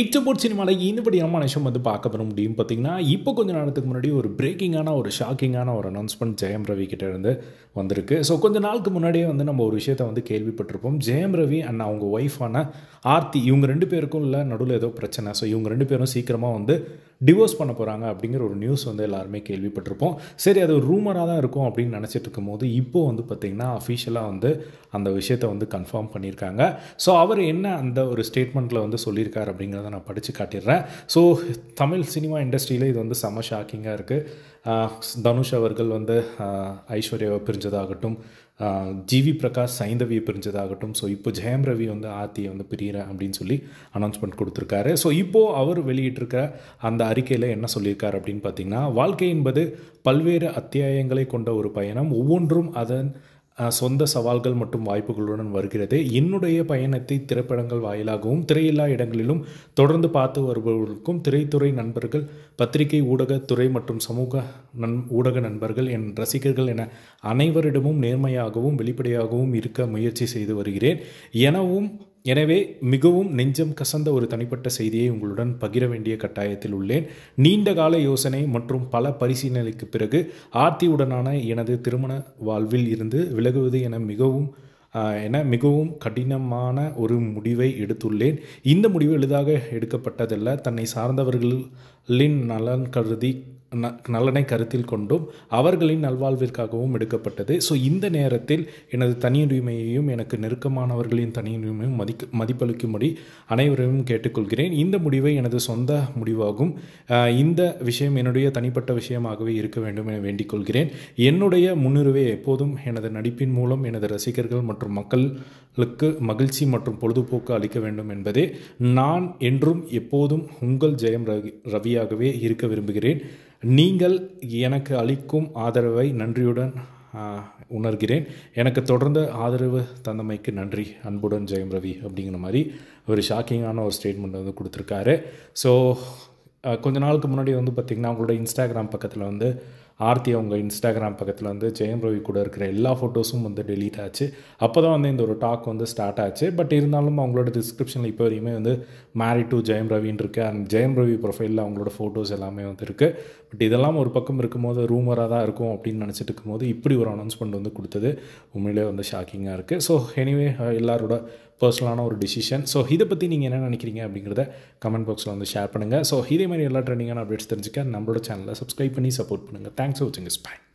எச்சபோர்ட் சினிமாவில் இன்னபடியான விஷயம் வந்து பார்க்க பெற முடியும் பார்த்திங்கன்னா இப்போ கொஞ்சம் நேரத்துக்கு முன்னாடி ஒரு பிரேக்கிங்கான ஒரு ஷாக்கிங்கான ஒரு அனௌன்ஸ்மெண்ட் ஜெயம் ரவி கிட்டே இருந்து வந்திருக்கு ஸோ கொஞ்சம் நாளுக்கு முன்னாடியே வந்து நம்ம ஒரு விஷயத்த வந்து கேள்விப்பட்டிருப்போம் ஜெயம் ரவி அண்ட் அவங்க ஒய்ஃபான ஆர்த்தி இவங்க ரெண்டு பேருக்கும் இல்லை நடுவில் ஏதோ பிரச்சனை ஸோ இவங்க ரெண்டு பேரும் சீக்கிரமாக வந்து டிவோர்ஸ் பண்ண போகிறாங்க அப்படிங்கிற ஒரு நியூஸ் வந்து எல்லாருமே கேள்விப்பட்டிருப்போம் சரி அது ஒரு ரூமராக தான் இருக்கும் அப்படின்னு நினச்சிட்டு இருக்கும்போது இப்போது வந்து பார்த்திங்கன்னா அஃபிஷியலாக வந்து அந்த விஷயத்தை வந்து கன்ஃபார்ம் பண்ணியிருக்காங்க ஸோ அவர் என்ன அந்த ஒரு ஸ்டேட்மெண்ட்டில் வந்து சொல்லியிருக்கார் அப்படிங்கிற அப்படிங்கிறத நான் படித்து காட்டிடுறேன் ஸோ தமிழ் சினிமா இண்டஸ்ட்ரியில் இது வந்து செம ஷாக்கிங்காக இருக்குது தனுஷ் அவர்கள் வந்து ஐஸ்வர்யாவை பிரிஞ்சதாகட்டும் ஜிவி பிரகாஷ் சைந்தவியை பிரிஞ்சதாகட்டும் ஸோ இப்போ ஜெயம் ரவி வந்து ஆர்த்தியை வந்து பிரியிறேன் அப்படின்னு சொல்லி அனௌன்ஸ்மெண்ட் கொடுத்துருக்காரு ஸோ இப்போது அவர் வெளியிட்டிருக்கிற அந்த அறிக்கையில் என்ன சொல்லியிருக்கார் அப்படின்னு பார்த்தீங்கன்னா வாழ்க்கை என்பது பல்வேறு அத்தியாயங்களை கொண்ட ஒரு பயணம் ஒவ்வொன்றும் அதன் சொந்த சவால்கள் மற்றும் வாய்ப்புகளுடன் வருகிறது என்னுடைய பயணத்தை திரைப்படங்கள் வாயிலாகவும் திரையில்லா இடங்களிலும் தொடர்ந்து பார்த்து வருபவர்களுக்கும் திரைத்துறை நண்பர்கள் பத்திரிகை ஊடகத்துறை மற்றும் சமூக நன் ஊடக நண்பர்கள் என் ரசிகர்கள் என அனைவரிடமும் நேர்மையாகவும் வெளிப்படையாகவும் இருக்க முயற்சி செய்து வருகிறேன் எனவும் எனவே மிகவும் நெஞ்சம் கசந்த ஒரு தனிப்பட்ட செய்தியை உங்களுடன் பகிர வேண்டிய கட்டாயத்தில் உள்ளேன் நீண்ட கால யோசனை மற்றும் பல பரிசீலனைக்கு பிறகு ஆர்த்தியுடனான எனது திருமண வாழ்வில் இருந்து விலகுவது என மிகவும் என மிகவும் கடினமான ஒரு முடிவை எடுத்துள்ளேன் இந்த முடிவு எளிதாக எடுக்கப்பட்டதல்ல தன்னை சார்ந்தவர்களின் நலன் கருதி நலனை கருத்தில் கொண்டும் அவர்களின் நல்வாழ்விற்காகவும் எடுக்கப்பட்டது ஸோ இந்த நேரத்தில் எனது தனியுரிமையையும் எனக்கு நெருக்கமானவர்களின் தனியுரிமையும் மதி மதிப்பளிக்கும்படி அனைவரையும் கேட்டுக்கொள்கிறேன் இந்த முடிவை எனது சொந்த முடிவாகும் இந்த விஷயம் என்னுடைய தனிப்பட்ட விஷயமாகவே இருக்க வேண்டும் என வேண்டிக் கொள்கிறேன் என்னுடைய முன்னுரிமை எப்போதும் எனது நடிப்பின் மூலம் எனது ரசிகர்கள் மற்றும் மக்களுக்கு மகிழ்ச்சி மற்றும் பொழுதுபோக்கு அளிக்க வேண்டும் என்பதே நான் என்றும் எப்போதும் உங்கள் ஜெயம் ரவியாகவே இருக்க விரும்புகிறேன் நீங்கள் எனக்கு அளிக்கும் ஆதரவை நன்றியுடன் உணர்கிறேன் எனக்கு தொடர்ந்த ஆதரவு தந்தமைக்கு நன்றி அன்புடன் ஜெயம் ரவி அப்படிங்கிற மாதிரி ஒரு ஷாக்கிங்கான ஒரு ஸ்டேட்மெண்ட் வந்து கொடுத்துருக்காரு ஸோ கொஞ்ச நாளுக்கு முன்னாடி வந்து பார்த்திங்கன்னா அவங்களோட இன்ஸ்டாகிராம் பக்கத்தில் வந்து ஆர்த்தி அவங்க இன்ஸ்டாகிராம் பக்கத்தில் வந்து ஜெயம் ரவி கூட இருக்கிற எல்லா ஃபோட்டோஸும் வந்து டெலீட் ஆச்சு அப்போ தான் வந்து இந்த ஒரு டாக் வந்து ஸ்டார்ட் ஆச்சு பட் இருந்தாலும் அவங்களோட டிஸ்கிரிப்ஷனில் இப்போ வரையுமே வந்து மேரிட் டு ஜெயம் ரவின்னு இருக்குது அண்ட் ஜெயம் ரவி ப்ரொஃபைலில் அவங்களோட ஃபோட்டோஸ் எல்லாமே வந்து இருக்குது பட் இதெல்லாம் ஒரு பக்கம் இருக்கும்போது ரூமராக தான் இருக்கும் அப்படின்னு நினச்சிட்டு இருக்கும்போது இப்படி ஒரு அனௌன்ஸ்மெண்ட் வந்து கொடுத்தது உண்மையிலே வந்து ஷாக்கிங்காக இருக்குது ஸோ எனிவே எல்லாரோட பர்சனலான ஒரு டிசிஷன் ஸோ இதை பற்றி நீங்கள் என்ன நினைக்கிறீங்க அப்படிங்கிறத கமெண்ட் பாக்ஸில் வந்து ஷேர் பண்ணுங்கள் ஸோ இதே மாதிரி எல்லா ட்ரெண்டிங்கான அப்டேட்ஸ் தெரிஞ்சுக்க நம்மளோட சேனலில் சப்ஸ்கிரைப் பண்ணி சப்போர்ட் பண்ணுங்கள் தேங்க்ஸ் ஃபார் வாட்சிங் இஸ் பை